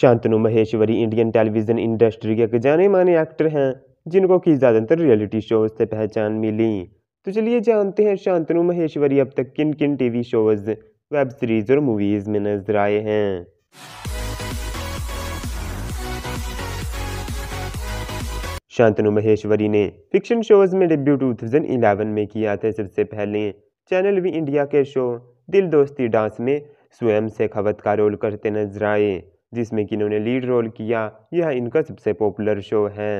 Shantanu Maheshwari Indian television industry के जाने माने एक्टर हैं जिनको की ज़्यादातर रियलिटी शोज से पहचान मिली तो चलिए जानते हैं शांतनु महेश्वरी अब तक किन किन टीवी शोज वेब सीरीज और मूवीज़ में नजर आए हैं शांतनु महेश्वरी ने फिक्शन शोज में डेब्यू 2011 में किया था सबसे पहले चैनल वी इंडिया के शो दिल दोस्ती डांस में स्वयं से खबत का रोल करते नजर आए जिसमें कि इन्होंने लीड रोल किया यह इनका सबसे पॉपुलर शो है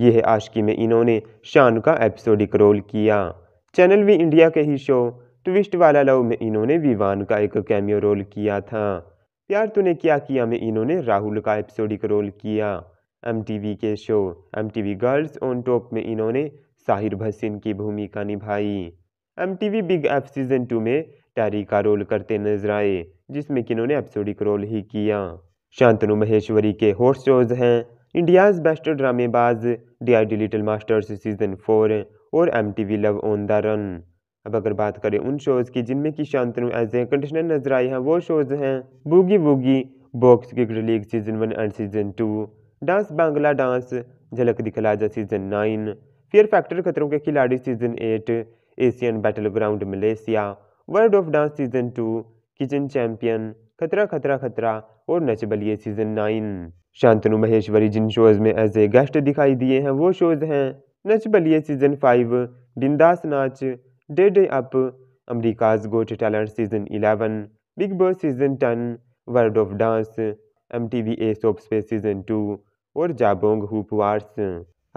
यह आशिकी में इन्होंने शान का एपिसोडिक रोल किया चैनल वी इंडिया के ही शो ट्विस्ट वाला लव में इन्होंने विवान का एक कैमियो रोल किया था प्यार तूने क्या किया में इन्होंने राहुल का एपिसोडिक रोल किया एम के show M girls on top में इन्होंने साहिर भसीन की भूमिका निभाई M big F season two में टैरी का रोल करते नजर आए जिसमें कि इन्होंने एपिसोडिक रोल ही किया शांतनु महेश्वरी के होस्ट शोज हैं India's best Dramebaaz D I D little masters season four और M T V love on the run अब अगर बात करें उन शोज़ की जिनमें की शांतनु एज ए कंडीशनर नजर आई हैं वो शोज़ हैं boogie boogie box cricket league season one and season two dance Bangla dance Jhalak Dikhlaja season nine fear factor Khatron ke Khiladi season eight Asian battle ground Malaysia world of dance season two kitchen champion Khatra Khatra Khatra और Nach Baliye season nine Shantanu Maheshwari जिन shows में as a guest दिखाई दिए हैं वो shows हैं नच Baliye season five Bindass Nach day day up America's got talent season eleven Bigg Boss season ten world of dance M T V a soap space season two और Jabong hoop wars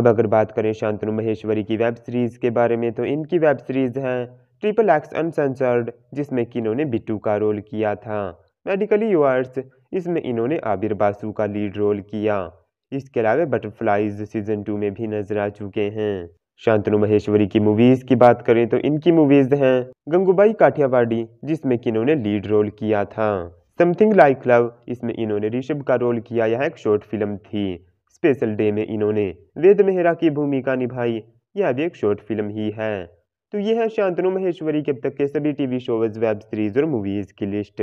अब अगर बात करें शांतनु महेश्वरी की वेब सीरीज़ के बारे में तो इनकी वेब सीरीज़ हैं ट्रिपल एक्स अनसेंसर्ड जिसमें कि इन्होंने बिट्टू का रोल किया था मेडिकली यूर्स इसमें इन्होंने आबिर बासु का लीड रोल किया इसके अलावा बटरफ्लाईज सीजन टू में भी नजर आ चुके हैं शांतनु महेश्वरी की मूवीज की बात करें तो इनकी मूवीज हैं गंगूबाई काठियावाड़ी जिसमें कि इन्होंने लीड रोल किया था समथिंग लाइक लव इसमें इन्होंने ऋषभ का रोल किया यह एक शॉर्ट फिल्म थी स्पेशल डे में इन्होंने वेद मेहरा की भूमिका निभाई यह भी एक शॉर्ट फिल्म ही है तो यह है शांतनु महेश्वरी के अब तक के सभी टीवी शोज वेब सीरीज और मूवीज की लिस्ट